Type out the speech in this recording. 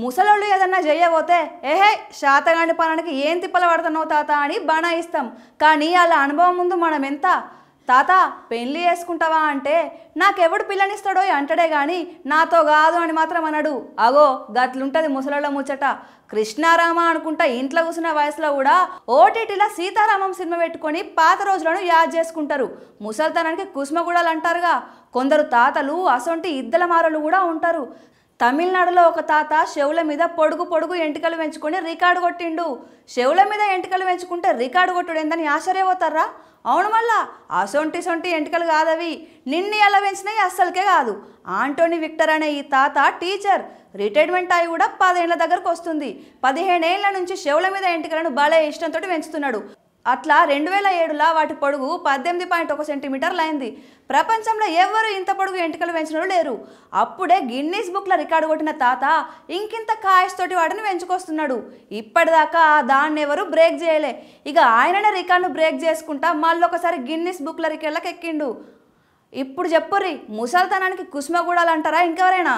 ముసలోళ్ళు ఏదన్నా చేయబోతే ఏహే శాతగాని పనానికి ఏం తిప్పలు పడుతున్నావు తాత అని బనాయిస్తాం కానీ వాళ్ళ అనుభవం ముందు మనం ఎంత తాత పెళ్ళి చేసుకుంటావా అంటే నాకెవడు పిల్లనిస్తాడో అంటాడే కానీ నాతో కాదు అని మాత్రం అనడు అగో గట్లుంటది ముసలోళ్ళ ముచ్చట కృష్ణారామ అనుకుంటా ఇంట్లో కూసిన వయసులో కూడా ఓటీటీలో సీతారామం సినిమా పెట్టుకొని పాత రోజులను యాద్ చేసుకుంటారు ముసలితనానికి కుసుమగూడలు అంటారుగా కొందరు తాతలు అసొంటి ఇద్దల మారలు కూడా ఉంటారు తమిళనాడులో ఒక తాత శివుల మీద పొడుగు పొడుగు ఎంటికలు పెంచుకొని రికార్డు కొట్టిండు చెవుల మీద ఎంటికలు పెంచుకుంటే రికార్డు కొట్టుడు ఏందని ఆశ్చర్యపోతారా అవును మళ్ళా ఆ సొంటి సొంటి ఎంటికలు కాదవి నిన్ను ఎలా పెంచినాయి అస్సలకే కాదు ఆంటోనీ విక్టర్ అనే ఈ తాత టీచర్ రిటైర్మెంట్ అయి కూడా పదేళ్ల దగ్గరకు వస్తుంది పదిహేనేళ్ల నుంచి శివుల మీద ఎంటికలను భలే ఇష్టంతో పెంచుతున్నాడు అట్లా రెండు వేల ఏడులో వాటి పొడుగు పద్దెనిమిది పాయింట్ ఒక సెంటీమీటర్లు అయింది ప్రపంచంలో ఎవరు ఇంత పొడుగు ఎంటికలు పెంచిన లేరు అప్పుడే గిన్నీస్ బుక్ల రికార్డు కొట్టిన తాత ఇంకింత కాయస్తోటి వాటిని పెంచుకొస్తున్నాడు ఇప్పటిదాకా దాన్ని ఎవరు బ్రేక్ చేయలే ఇక ఆయననే రికార్డును బ్రేక్ చేసుకుంటా మళ్ళొకసారి గిన్నీస్ బుక్ల రికార్డులకు ఎక్కిండు ఇప్పుడు చెప్పుర్రి ముసల్తనానికి కుసుమగూడాలంటారా ఇంకెవరైనా